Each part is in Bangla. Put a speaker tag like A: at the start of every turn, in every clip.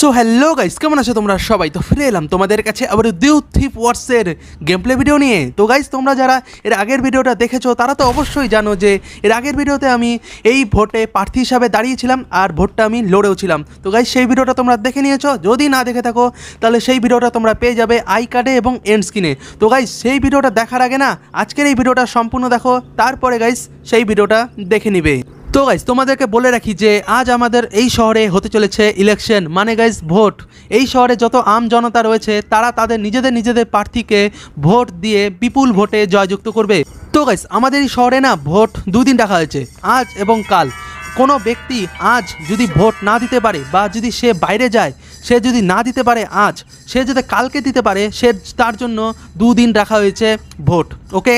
A: সো হ্যালো গাইস কেমন আছো তোমরা সবাই তো ফিরে এলাম তোমাদের কাছে আবার দিউ থিপ ওয়ার্সের গেম প্লে ভিডিও নিয়ে তো গাইস তোমরা যারা এর আগের ভিডিওটা দেখেছো তারা তো অবশ্যই জানো যে এর আগের ভিডিওতে আমি এই ভোটে প্রার্থী হিসাবে দাঁড়িয়েছিলাম আর ভোটটা আমি লড়েও ছিলাম তো গাইস সেই ভিডিওটা তোমরা দেখে নিয়েছো যদি না দেখে থাকো তাহলে সেই ভিডিওটা তোমরা পেয়ে যাবে আই কার্ডে এবং এন্ড স্ক্রিনে তো গাইস সেই ভিডিওটা দেখার আগে না আজকের এই ভিডিওটা সম্পূর্ণ দেখো তারপরে গাইস সেই ভিডিওটা দেখে নিবে তো গাইজ তোমাদেরকে বলে রাখি যে আজ আমাদের এই শহরে হতে চলেছে ইলেকশন মানে গাইজ ভোট এই শহরে যত আম জনতা রয়েছে তারা তাদের নিজেদের নিজেদের প্রার্থীকে ভোট দিয়ে বিপুল ভোটে জয়যুক্ত করবে তো গাইজ আমাদের এই শহরে না ভোট দুদিন রাখা হয়েছে আজ এবং কাল কোনো ব্যক্তি আজ যদি ভোট না দিতে পারে বা যদি সে বাইরে যায় সে যদি না দিতে পারে আজ সে যদি কালকে দিতে পারে সে তার জন্য দুদিন রাখা হয়েছে ভোট ওকে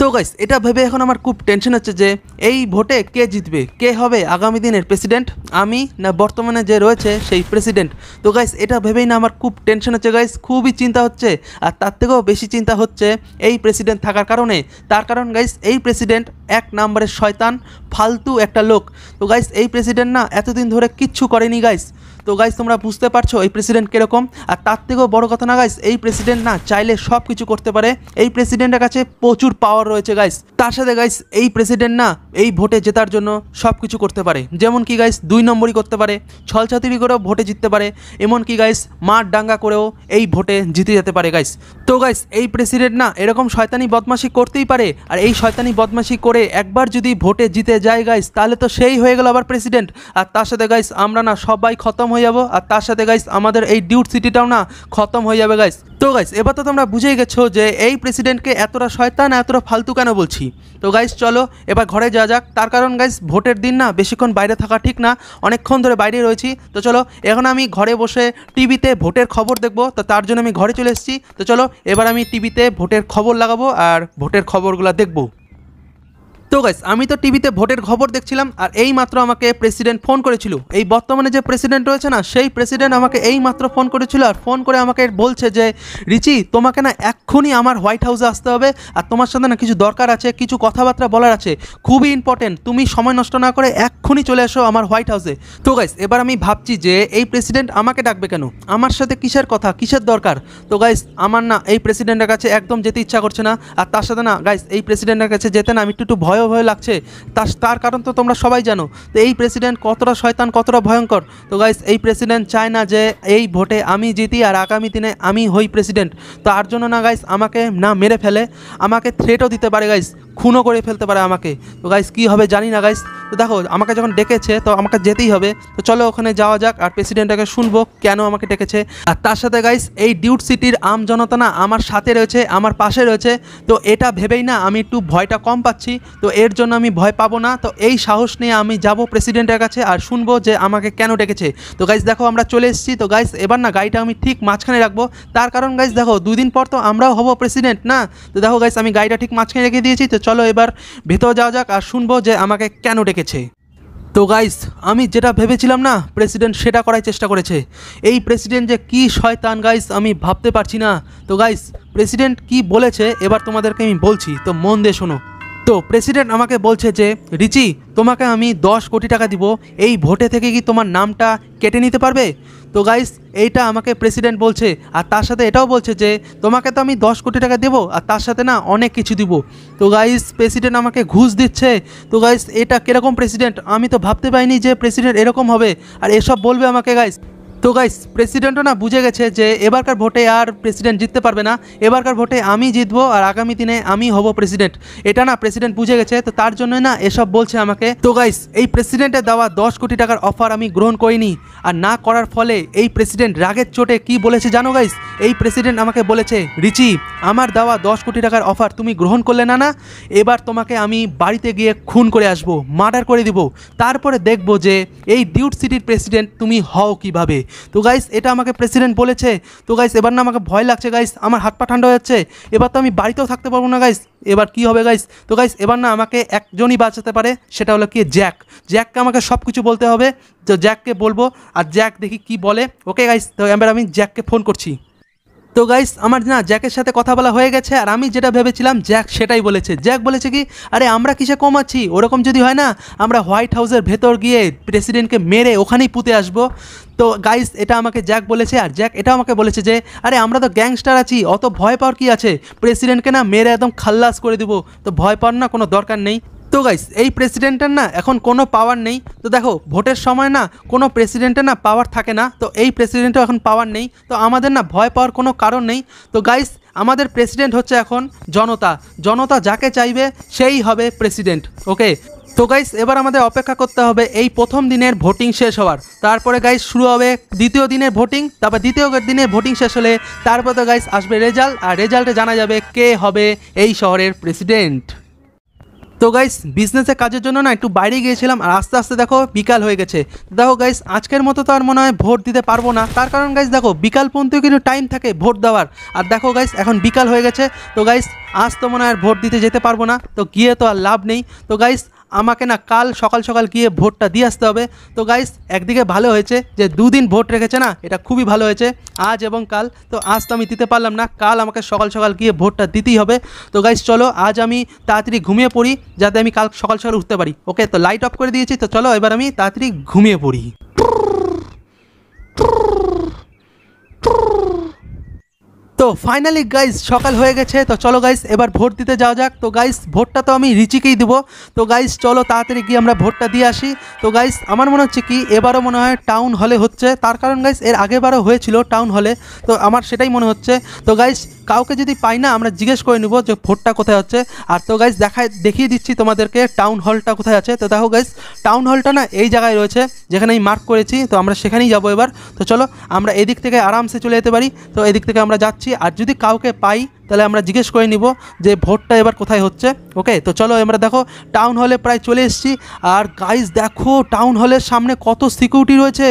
A: তো গাইস এটা ভেবে এখন আমার খুব টেনশন হচ্ছে যে এই ভোটে কে জিতবে কে হবে আগামী দিনের প্রেসিডেন্ট আমি না বর্তমানে যে রয়েছে সেই প্রেসিডেন্ট তো গাইস এটা ভেবেই না আমার খুব টেনশন হচ্ছে গাইস খুবই চিন্তা হচ্ছে আর তার থেকেও বেশি চিন্তা হচ্ছে এই প্রেসিডেন্ট থাকার কারণে তার কারণ গাইস এই প্রেসিডেন্ট এক নাম্বারের শয়তান ফালতু একটা লোক তো গাইস এই প্রেসিডেন্ট না এতদিন ধরে কিচ্ছু করেনি গাইস তো গাইজ তোমরা বুঝতে পারছো এই প্রেসিডেন্ট কীরকম আর তার থেকেও বড় কথা না গাইজ এই প্রেসিডেন্ট না চাইলে সব কিছু করতে পারে এই প্রেসিডেন্টের কাছে প্রচুর পাওয়ার রয়েছে গাইজ তার সাথে গাইজ এই প্রেসিডেন্ট না এই ভোটে জেতার জন্য সব কিছু করতে পারে যেমন কি গাইজ দুই নম্বরই করতে পারে ছলছাতিরি করেও ভোটে জিততে পারে এমনকি গাইজ মাঠ ডাঙ্গা করেও এই ভোটে জিতে যেতে পারে গাইজ তো গাইজ এই প্রেসিডেন্ট না এরকম শয়তানি বদমাশি করতেই পারে আর এই শয়তানি বদমাশি করে একবার যদি ভোটে জিতে যায় গাইজ তাহলে তো সেই হয়ে গেল আবার প্রেসিডেন্ট আর তার সাথে গাইজ আমরা না সবাই খতম হয়ে যাবো আর তার সাথে গাইস আমাদের এই ডিউট সিটিটাও না খতম হয়ে যাবে গাইস তো গাইস এবার তো তোমরা বুঝেই গেছো যে এই প্রেসিডেন্টকে এতটা শয়তান এতটা ফালতু কেন বলছি তো গাইস চলো এবার ঘরে যাওয়া যাক তার কারণ গাইস ভোটের দিন না বেশিক্ষণ বাইরে থাকা ঠিক না অনেকক্ষণ ধরে বাইরে রয়েছি তো চলো এখন আমি ঘরে বসে টিভিতে ভোটের খবর দেখবো তো তার জন্য আমি ঘরে চলে এসেছি তো চলো এবার আমি টিভিতে ভোটের খবর লাগাবো আর ভোটের খবরগুলো দেখবো তো গাইস আমি তো টিভিতে ভোটের খবর দেখছিলাম আর এই মাত্র আমাকে প্রেসিডেন্ট ফোন করেছিল এই বর্তমানে যে প্রেসিডেন্ট রয়েছে না সেই প্রেসিডেন্ট আমাকে এই মাত্র ফোন করেছিল আর ফোন করে আমাকে বলছে যে রিচি তোমাকে না এক্ষুনি আমার হোয়াইট হাউসে আসতে হবে আর তোমার সাথে না কিছু দরকার আছে কিছু কথাবার্তা বলার আছে খুবই ইম্পর্টেন্ট তুমি সময় নষ্ট না করে এক্ষুনি চলে এসো আমার হোয়াইট হাউসে তো গাইস এবার আমি ভাবছি যে এই প্রেসিডেন্ট আমাকে ডাকবে কেন আমার সাথে কিসের কথা কিসের দরকার তো গাইস আমার না এই প্রেসিডেন্টের কাছে একদম যেতে ইচ্ছা করছে না আর তার সাথে না গাইস এই প্রেসিডেন্টের কাছে যেতে না আমি একটু একটু ভয় ভয় ভয় লাগছে তার তার কারণ তো তোমরা সবাই জানো তো এই প্রেসিডেন্ট কতটা শয়তান কতটা ভয়ঙ্কর তো গাইস এই প্রেসিডেন্ট চায় না যে এই ভোটে আমি জিতি আর আগামী দিনে আমি হই প্রেসিডেন্ট তার জন্য না গাইস আমাকে না মেরে ফেলে আমাকে থ্রেটও দিতে পারে গাইস খুনও করে ফেলতে পারে আমাকে তো গাইস কী হবে জানি না গাইস তো দেখো আমাকে যখন ডেকেছে তো আমাকে যেতেই হবে তো চলো ওখানে যাওয়া যাক আর প্রেসিডেন্টটাকে শুনবো কেন আমাকে ডেকেছে আর তার সাথে গাইস এই ডিউট সিটির আম জনতা না আমার সাথে রয়েছে আমার পাশে রয়েছে তো এটা ভেবেই না আমি একটু ভয়টা কম পাচ্ছি তো এর জন্য আমি ভয় পাবো না তো এই সাহস নিয়ে আমি যাব প্রেসিডেন্টের কাছে আর শুনবো যে আমাকে কেন ডেকেছে তো গাইস দেখো আমরা চলে এসেছি তো গাইস এবার না গাড়িটা আমি ঠিক মাঝখানে রাখবো তার কারণ গাইস দেখো দুদিন পর তো আমরাও হবো প্রেসিডেন্ট না তো দেখো গাইস আমি গাড়িটা ঠিক মাঝখানে রেখে দিয়েছি তো চলো এবার ভেতরে যাওয়া যাক আর শুনবো যে আমাকে কেন ডেকেছে তো গাইস আমি যেটা ভেবেছিলাম না প্রেসিডেন্ট সেটা করার চেষ্টা করেছে এই প্রেসিডেন্ট যে কী শয়তান গাইস আমি ভাবতে পারছি না তো গাইস প্রেসিডেন্ট কি বলেছে এবার তোমাদেরকে আমি বলছি তো মন দিয়ে শোনো তো প্রেসিডেন্ট আমাকে বলছে যে রিচি তোমাকে আমি দশ কোটি টাকা দিব এই ভোটে থেকে কি তোমার নামটা কেটে নিতে পারবে তো গাইস এইটা আমাকে প্রেসিডেন্ট বলছে আর তার সাথে এটাও বলছে যে তোমাকে তো আমি দশ কোটি টাকা দেবো আর তার সাথে না অনেক কিছু দিব তো গাইস প্রেসিডেন্ট আমাকে ঘুষ দিচ্ছে তো গাইস এটা কীরকম প্রেসিডেন্ট আমি তো ভাবতে পারিনি যে প্রেসিডেন্ট এরকম হবে আর এসব বলবে আমাকে গাইস তো গাইস প্রেসিডেন্টও না বুঝে গেছে যে এবারকার ভোটে আর প্রেসিডেন্ট জিততে পারবে না এবারকার ভোটে আমি জিতবো আর আগামী দিনে আমি হব প্রেসিডেন্ট এটা না প্রেসিডেন্ট বুঝে গেছে তো তার জন্য না এসব বলছে আমাকে তো গাইস এই প্রেসিডেন্টের দেওয়া দশ কোটি টাকার অফার আমি গ্রহণ করিনি আর না করার ফলে এই প্রেসিডেন্ট রাগের চোটে কি বলেছে জানো গাইস এই প্রেসিডেন্ট আমাকে বলেছে রিচি আমার দেওয়া দশ কোটি টাকার অফার তুমি গ্রহণ করলে না না এবার তোমাকে আমি বাড়িতে গিয়ে খুন করে আসবো মার্ডার করে দিব তারপরে দেখবো যে এই ডিউট সিটির প্রেসিডেন্ট তুমি হও কিভাবে তো গাইস এটা আমাকে প্রেসিডেন্ট বলেছে তো গাইস এবার না আমাকে ভয় লাগছে গাইস আমার হাত পা ঠান্ডা যাচ্ছে এবার তো আমি বাড়িতেও থাকতে পারবো না গাইস এবার কি হবে গাইস তো গাইস এবার না আমাকে একজনই বাঁচাতে পারে সেটা হলো কি জ্যাক জ্যাককে আমাকে সব কিছু বলতে হবে তো জ্যাককে বলবো আর জ্যাক দেখি কি বলে ওকে গাইস তো এবার আমি জ্যাককে ফোন করছি তো গাইস আমার না জ্যাকের সাথে কথা বলা হয়ে গেছে আর আমি যেটা ভেবেছিলাম জ্যাক সেটাই বলেছে জ্যাক বলেছে কি আরে আমরা কিসে কমাচ্ছি ওরকম যদি হয় না আমরা হোয়াইট হাউসের ভেতর গিয়ে প্রেসিডেন্টকে মেরে ওখানেই পুঁতে আসবো তো গাইস এটা আমাকে জ্যাক বলেছে আর জ্যাক এটা আমাকে বলেছে যে আরে আমরা তো গ্যাংস্টার আছি অত ভয় পাওয়ার কি আছে প্রেসিডেন্টকে না মেরে একদম খাল্লাস করে দিব তো ভয় পাওয়ার না কোনো দরকার নেই তো গাইস এই প্রেসিডেন্টের না এখন কোনো পাওয়ার নেই তো দেখো ভোটের সময় না কোনো প্রেসিডেন্টের না পাওয়ার থাকে না তো এই প্রেসিডেন্টও এখন পাওয়ার নেই তো আমাদের না ভয় পাওয়ার কোনো কারণ নেই তো গাইস আমাদের প্রেসিডেন্ট হচ্ছে এখন জনতা জনতা যাকে চাইবে সেই হবে প্রেসিডেন্ট ওকে তো গাইস এবার আমাদের অপেক্ষা করতে হবে এই প্রথম দিনের ভোটিং শেষ হওয়ার তারপরে গাইস শুরু হবে দ্বিতীয় দিনের ভোটিং তারপর দ্বিতীয় দিনের ভোটিং শেষ হলে তারপর তো গাইস আসবে রেজাল্ট আর রেজাল্টে জানা যাবে কে হবে এই শহরের প্রেসিডেন্ট তো গাইস বিজনেসের কাজের জন্য না একটু বাইরে গিয়েছিলাম আর আস্তে আস্তে দেখো বিকাল হয়ে গেছে দেখো গাইস আজকের মতো তো আর মনে হয় ভোট দিতে পারবো না তার কারণ গাইস দেখো বিকাল পর্যন্তও কিন্তু টাইম থাকে ভোট দেওয়ার আর দেখো গাইস এখন বিকাল হয়ে গেছে তো গাইস আজ তো মনে হয় ভোট দিতে যেতে পারবো না তো গিয়ে তো আর লাভ নেই তো গাইস আমাকে না কাল সকাল সকাল গিয়ে ভোটটা দিয়ে আসতে হবে তো গাইস একদিকে ভালো হয়েছে যে দুদিন ভোট রেখেছে না এটা খুবই ভালো হয়েছে আজ এবং কাল তো আজ তো আমি দিতে পারলাম না কাল আমাকে সকাল সকাল গিয়ে ভোটটা দিতেই হবে তো গাইস চলো আজ আমি তাড়াতাড়ি ঘুমিয়ে পড়ি যাতে আমি কাল সকাল সকাল উঠতে পারি ওকে তো লাইট অফ করে দিয়েছি তো চলো এবার আমি তাড়াতাড়ি ঘুমিয়ে পড়ি তো ফাইনালি গাইস সকাল হয়ে গেছে তো চলো গাইস এবার ভোট দিতে যাওয়া যাক তো গাইস ভোটটা তো আমি রিচিকেই দেবো তো গাইস চলো তাড়াতাড়ি গিয়ে আমরা ভোটটা দিয়ে আসি তো গাইস আমার মনে হচ্ছে কি এবারও মনে হয় টাউন হলে হচ্ছে তার কারণ গাইস এর আগেবারও হয়েছিল টাউন হলে তো আমার সেটাই মনে হচ্ছে তো গাইস কাউকে যদি পাই না আমরা জিজ্ঞেস করে নেবো যে ভোটটা কোথায় হচ্ছে আর তো গাইস দেখাই দেখিয়ে দিচ্ছি তোমাদেরকে টাউন হলটা কোথায় আছে তো দেখো গাইস টাউন হলটা না এই জায়গায় রয়েছে যেখানে আমি মার্ক করেছি তো আমরা সেখানেই যাবো এবার তো চলো আমরা এদিক থেকে আরামসে চলে যেতে পারি তো এদিক থেকে আমরা যাচ্ছি আর যদি কাউকে পাই তাহলে আমরা জিজ্ঞেস করে নিব যে ভোটটা এবার কোথায় হচ্ছে ওকে তো চলো আমরা দেখো টাউন হলে প্রায় চলে এসেছি আর গাইজ দেখো টাউন হলের সামনে কত সিকিউরিটি রয়েছে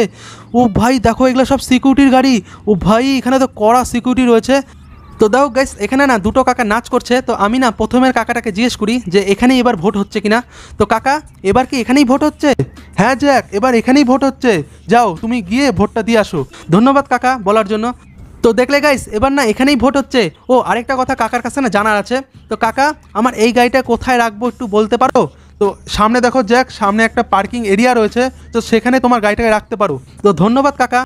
A: ও ভাই দেখো এগুলো সব সিকিউরিটির গাড়ি ও ভাই এখানে তো কড়া সিকিউরিটি রয়েছে তো দেখো গাইস এখানে না দুটো কাকা নাচ করছে তো আমি না প্রথমের কাকাটাকে জিজ্ঞেস করি যে এখানে এবার ভোট হচ্ছে কিনা তো কাকা এবার কি এখানেই ভোট হচ্ছে হ্যাঁ জ্যাক এবার এখানেই ভোট হচ্ছে যাও তুমি গিয়ে ভোটটা দিয়ে আসো ধন্যবাদ কাকা বলার জন্য তো দেখলে গাইস এবার না এখানেই ভোট হচ্ছে ও আরেকটা কথা কাকার কাছে না জানার আছে তো কাকা আমার এই গাড়িটা কোথায় রাখবো একটু বলতে পারো তো সামনে দেখো জ্যাক সামনে একটা পার্কিং এরিয়া রয়েছে তো সেখানে তোমার গাড়িটাকে রাখতে পারো তো ধন্যবাদ কাকা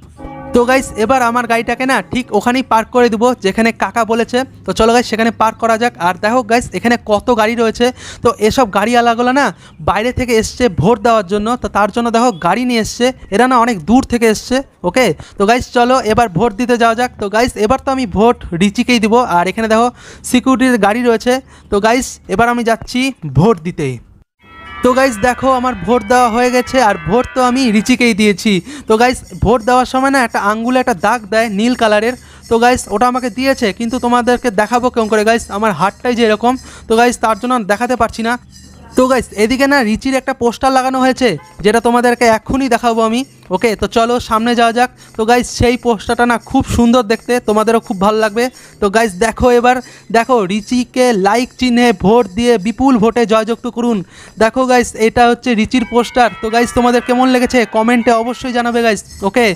A: তো গাইস এবার আমার গাড়িটাকে না ঠিক ওখানেই পার্ক করে দেবো যেখানে কাকা বলেছে তো চলো গাইস সেখানে পার্ক করা যাক আর দেখো গাইস এখানে কত গাড়ি রয়েছে তো এসব গাড়িওয়ালাগুলো না বাইরে থেকে এসছে ভোট দেওয়ার জন্য তো তার জন্য দেখো গাড়ি নিয়ে এসছে এরা না অনেক দূর থেকে এসছে ওকে তো গাইস চলো এবার ভোট দিতে যাওয়া যাক তো গাইস এবার তো আমি ভোট রিচিকেই দিব আর এখানে দেখো সিকিউরিটির গাড়ি রয়েছে তো গাইস এবার আমি যাচ্ছি ভোট দিতেই তো গাইজ দেখো আমার ভোট দেওয়া হয়ে গেছে আর ভোট তো আমি রিচিকেই দিয়েছি তো গাইজ ভোট দেওয়ার সময় না একটা আঙ্গুলে একটা দাগ দেয় নীল কালারের তো গাইজ ওটা আমাকে দিয়েছে কিন্তু তোমাদেরকে দেখাবো কেমন করে গাইজ আমার হাটটাই যেরকম তো গাইজ তার জন্য দেখাতে পারছি না তো গাইস এদিকে না রিচির একটা পোস্টার লাগানো হয়েছে যেটা তোমাদেরকে এখনই দেখাবো আমি ওকে তো চলো সামনে যাওয়া যাক তো গাইস সেই পোস্টারটা না খুব সুন্দর দেখতে তোমাদেরও খুব ভালো লাগবে তো গাইস দেখো এবার দেখো রিচিকে লাইক চিহ্নে ভোট দিয়ে বিপুল ভোটে জয়যুক্ত করুন দেখো গাইস এটা হচ্ছে রিচির পোস্টার তো গাইস তোমাদের কেমন লেগেছে কমেন্টে অবশ্যই জানাবে গাইস ওকে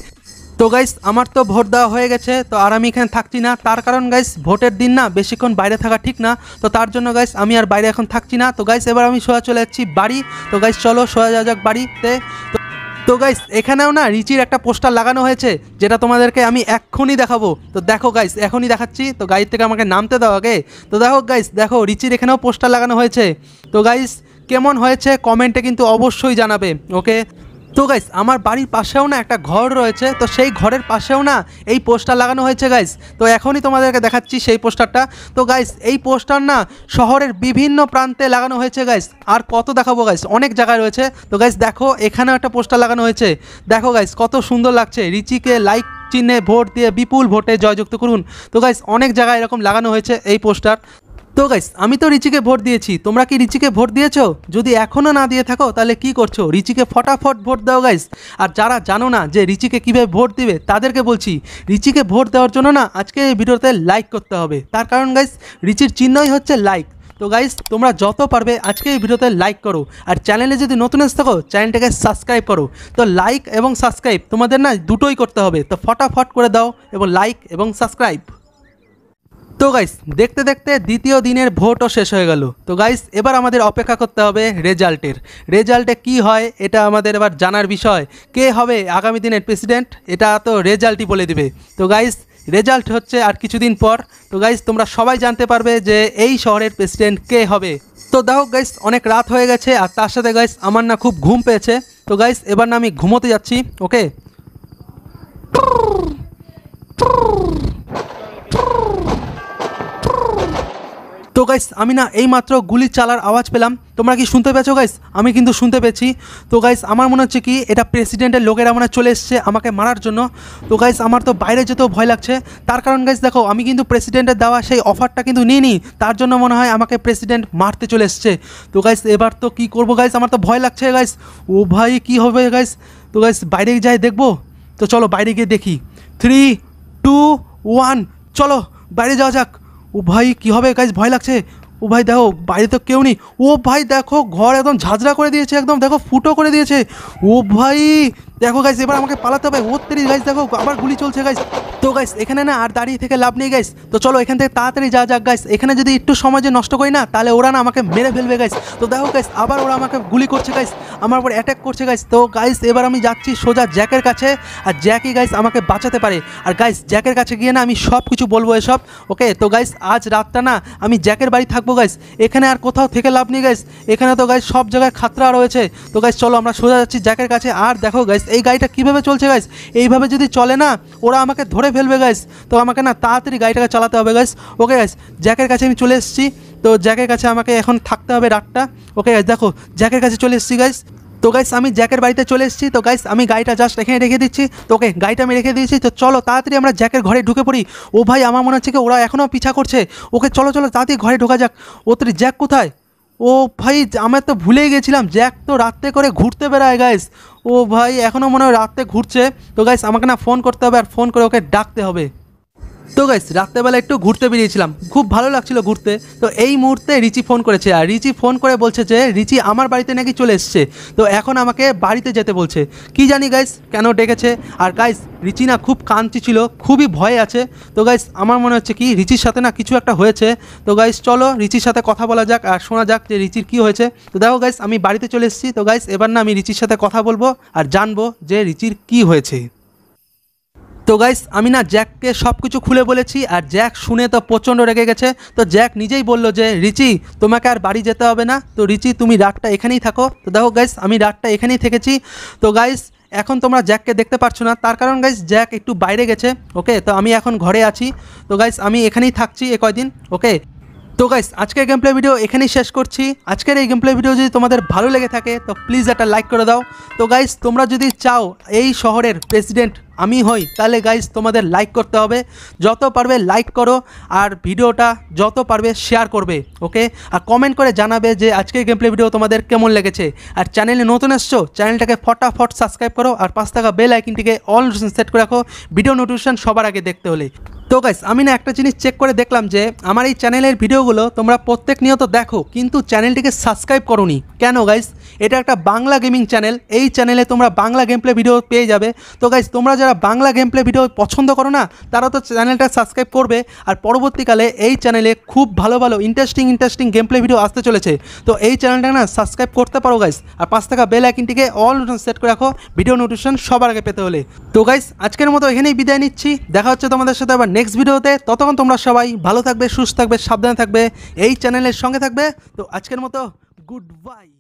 A: তো গাইস আমার তো ভোট দেওয়া হয়ে গেছে তো আর আমি এখানে থাকছি না তার কারণ গাইস ভোটের দিন না বেশিক্ষণ বাইরে থাকা ঠিক না তো তার জন্য গাইস আমি আর বাইরে এখন থাকছি না তো গাইস এবার আমি সোয়া চলে যাচ্ছি বাড়ি তো গাইস চলো সোজা যাওয়া যাক বাড়িতে তো তো গাইস এখানেও না রিচির একটা পোস্টার লাগানো হয়েছে যেটা তোমাদেরকে আমি এক্ষুনি দেখাবো তো দেখো গাইস এখনই দেখাচ্ছি তো গাইস থেকে আমাকে নামতে দাও আগে তো দেখো গাইস দেখো রিচির এখানেও পোস্টার লাগানো হয়েছে তো গাইস কেমন হয়েছে কমেন্টে কিন্তু অবশ্যই জানাবে ওকে তো গাইস আমার বাড়ির পাশেও না একটা ঘর রয়েছে তো সেই ঘরের পাশেও না এই পোস্টার লাগানো হয়েছে গাইস তো এখনই তোমাদেরকে দেখাচ্ছি সেই পোস্টারটা তো গাইস এই পোস্টার না শহরের বিভিন্ন প্রান্তে লাগানো হয়েছে গাইস আর কত দেখাবো গাইস অনেক জায়গায় রয়েছে তো গাইস দেখো এখানেও একটা পোস্টার লাগানো হয়েছে দেখো গাইস কত সুন্দর লাগছে রিচিকে লাইক চিহ্নে ভোট দিয়ে বিপুল ভোটে জয়যুক্ত করুন তো গাইস অনেক জায়গায় এরকম লাগানো হয়েছে এই পোস্টার তো গাইস আমি তো রিচিকে ভোট দিয়েছি তোমরা কি রিচিকে ভোট দিয়েছো যদি এখনও না দিয়ে থাকো তাহলে কি করছো রিচিকে ফটাফট ভোট দাও গাইস আর যারা জানো না যে রিচিকে কীভাবে ভোট দিবে তাদেরকে বলছি রিচিকে ভোট দেওয়ার জন্য না আজকে এই ভিডিওতে লাইক করতে হবে তার কারণ গাইস রিচির চিহ্নই হচ্ছে লাইক তো গাইস তোমরা যত পারবে আজকে এই ভিডিওতে লাইক করো আর চ্যানেলে যদি নতুন এসে থাকো চ্যানেলটাকে সাবস্ক্রাইব করো তো লাইক এবং সাবস্ক্রাইব তোমাদের না দুটোই করতে হবে তো ফটাফট করে দাও এবং লাইক এবং সাবস্ক্রাইব তো গাইস দেখতে দেখতে দ্বিতীয় দিনের ভোটও শেষ হয়ে গেল তো গাইস এবার আমাদের অপেক্ষা করতে হবে রেজাল্টের রেজাল্টে কি হয় এটা আমাদের এবার জানার বিষয় কে হবে আগামী দিনের প্রেসিডেন্ট এটা তো রেজাল্টই বলে দিবে তো গাইস রেজাল্ট হচ্ছে আর কিছুদিন পর তো গাইস তোমরা সবাই জানতে পারবে যে এই শহরের প্রেসিডেন্ট কে হবে তো দাও গাইস অনেক রাত হয়ে গেছে আর তার সাথে গাইস আমার না খুব ঘুম পেয়েছে তো গাইস এবার না আমি ঘুমোতে যাচ্ছি ওকে তো গাইস আমি না এই মাত্র গুলি চালার আওয়াজ পেলাম তোমরা কি শুনতে পেয়েছো গাইস আমি কিন্তু শুনতে পেয়েছি তো গাইস আমার মনে হচ্ছে কি এটা প্রেসিডেন্টের লোকেরা মনে চলে এসছে আমাকে মারার জন্য তো গাইস আমার তো বাইরে যেতেও ভয় লাগছে তার কারণ গাইস দেখো আমি কিন্তু প্রেসিডেন্টের দেওয়া সেই অফারটা কিন্তু নিই তার জন্য মনে হয় আমাকে প্রেসিডেন্ট মারতে চলে এসছে তো গাইস এবার তো কি করব গাইস আমার তো ভয় লাগছে গাইস ও ভাই কি হবে গাইস তো গাইস বাইরে যাই দেখবো তো চলো বাইরে গিয়ে দেখি থ্রি টু ওয়ান চলো বাইরে যাওয়া যাক ও ভাই কী হবে গাইজ ভয় লাগছে ও ভাই দেখো বাইরে তো কেউ নেই ও ভাই দেখো ঘর একদম ঝাঁঝরা করে দিয়েছে একদম দেখো ফুটো করে দিয়েছে ও ভাই দেখো গাইস এবার আমাকে পালাতে হবে তেরি গাইস দেখো আবার গুলি চলছে গাইস তো গাইস এখানে না আর দাঁড়িয়ে থেকে লাভ নেই গাইস তো চলো এখান থেকে তাড়াতাড়ি যা যাক গাইস এখানে যদি একটু সময় যে নষ্ট করি না তাহলে ওরা না আমাকে মেরে ফেলবে গাইস তো দেখো গাইস আবার ওরা আমাকে গুলি করছে গাইস আমার উপর অ্যাটাক করছে গাইস তো গাইস এবার আমি যাচ্ছি সোজা জ্যাকের কাছে আর জ্যাকই গাইস আমাকে বাঁচাতে পারে আর গাইস জ্যাকের কাছে গিয়ে না আমি সব কিছু বলবো এসব ওকে তো গাইস আজ রাতটা না আমি জ্যাকের বাড়ি থাকবো গাইস এখানে আর কোথাও থেকে লাভ নেই গাইস এখানে তো গাইস সব জায়গায় খাতরা রয়েছে তো গাইস চলো আমরা সোজা যাচ্ছি জ্যাকের কাছে আর দেখো গাইস এই গাড়িটা কীভাবে চলছে গাইস এইভাবে যদি চলে না ওরা আমাকে ধরে ফেলবে গাইস তো আমাকে না তাড়াতাড়ি গাড়িটাকে চালাতে হবে গাইস ওকে গাইস জ্যাকের কাছে আমি চলে এসেছি তো জ্যাকের কাছে আমাকে এখন থাকতে হবে রাতটা ওকে গাইস দেখো জ্যাকের কাছে চলে এসেছি গাইস তো গাইস আমি জ্যাকের বাড়িতে চলে এসেছি তো গাইস আমি গাড়িটা জাস্ট এখানে রেখে দিচ্ছি তো ওকে গাড়িটা আমি রেখে দিয়েছি তো চলো তাড়াতাড়ি আমরা জ্যাকের ঘরে ঢুকে পড়ি ও ভাই আমার মনে হচ্ছে কি ওরা এখনও পিছা করছে ওকে চলো চলো তাড়াতাড়ি ঘরে ঢোকা যাক ও ওদের জ্যাক কোথায় ও ভাই আমার তো ভুলেই গেছিলাম জ্যাক তো রাত্রে করে ঘুরতে বেড়ায় গাইস ও ভাই এখনও মনে হয় রাতে ঘুরছে তো গাইস আমাকে না ফোন করতে হবে আর ফোন করে ওকে ডাকতে হবে তো গাইস রাত্রেবেলা একটু ঘুরতে বেরিয়েছিলাম খুব ভালো লাগছিল ঘুরতে তো এই মুহূর্তে রিচি ফোন করেছে আর রিচি ফোন করে বলছে যে রিচি আমার বাড়িতে নাকি চলে এসছে তো এখন আমাকে বাড়িতে যেতে বলছে কি জানি গাইস কেন ডেকেছে আর গাইস রিচি না খুব কাঁদছি ছিল খুবই ভয়ে আছে তো গাইস আমার মনে হচ্ছে কি রিচির সাথে না কিছু একটা হয়েছে তো গাইস চলো রিচির সাথে কথা বলা যাক আর শোনা যাক যে রিচির কি হয়েছে তো দেখো গাইস আমি বাড়িতে চলে এসেছি তো গাইস এবার না আমি রিচির সাথে কথা বলবো আর জানবো যে রিচির কি হয়েছে তো গাইস আমি না জ্যাককে সব কিছু খুলে বলেছি আর জ্যাক শুনে তো প্রচণ্ড রেগে গেছে তো জ্যাক নিজেই বলল যে রিচি তোমাকে আর বাড়ি যেতে হবে না তো রিচি তুমি রাতটা এখানেই থাকো তো দেখো গাইস আমি রাতটা এখানেই থেকেছি তো গাইস এখন তোমরা জ্যাককে দেখতে পাচ্ছ না তার কারণ গাইস জ্যাক একটু বাইরে গেছে ওকে তো আমি এখন ঘরে আছি তো গাইস আমি এখানেই থাকছি এ কয়দিন ওকে তো গাইস আজকের গেমপ্লে ভিডিও এখানেই শেষ করছি আজকের এই গেমপ্লে ভিডিও যদি তোমাদের ভালো লেগে থাকে তো প্লিজ একটা লাইক করে দাও তো গাইস তোমরা যদি চাও এই শহরের প্রেসিডেন্ট আমি হই তাহলে গাইস তোমাদের লাইক করতে হবে যত পারবে লাইক করো আর ভিডিওটা যত পারবে শেয়ার করবে ওকে আর কমেন্ট করে জানাবে যে আজকের গেমপ্লে ভিডিও তোমাদের কেমন লেগেছে আর চ্যানেলে নতুন এসছো চ্যানেলটাকে ফটাফট সাবস্ক্রাইব করো আর পাঁচ টাকা বেল আইকনটিকে অল সেট করে রাখো ভিডিও নোটিফিকেশান সবার আগে দেখতে হলে তো গাইস আমি না একটা জিনিস চেক করে দেখলাম যে আমার এই চ্যানেলের ভিডিওগুলো তোমরা প্রত্যেক নিয়ত দেখো কিন্তু চ্যানেলটিকে সাবস্ক্রাইব করোনি কেন গাইস এটা একটা বাংলা গেমিং চ্যানেল এই চ্যানেলে তোমরা বাংলা গেমপ্লে ভিডিও পেয়ে যাবে তো গাইস তোমরা যারা বাংলা গেমপ্লে ভিডিও পছন্দ করো না তারা তো চ্যানেলটা সাবস্ক্রাইব করবে আর পরবর্তীকালে এই চ্যানেলে খুব ভালো ভালো ইন্টারেস্টিং ইন্টারেস্টিং গেমপ্লে ভিডিও আসতে চলেছে তো এই চ্যানেলটা না সাবস্ক্রাইব করতে পারো গাইস আর পাঁচ টাকা বেল আইকনটিকে অল সেট করে রাখো ভিডিও নোটিফিকেশন সবার আগে পেতে হলে তো গাইস আজকের মতো এখানেই বিদায় নিচ্ছি দেখা হচ্ছে তোমাদের সাথে আবার নেক্সট নেক্সট ভিডিওতে ততক্ষণ তোমরা সবাই ভালো থাকবে সুস্থ থাকবে সাবধানে থাকবে এই চ্যানেলের সঙ্গে থাকবে তো আজকের মতো গুড বাই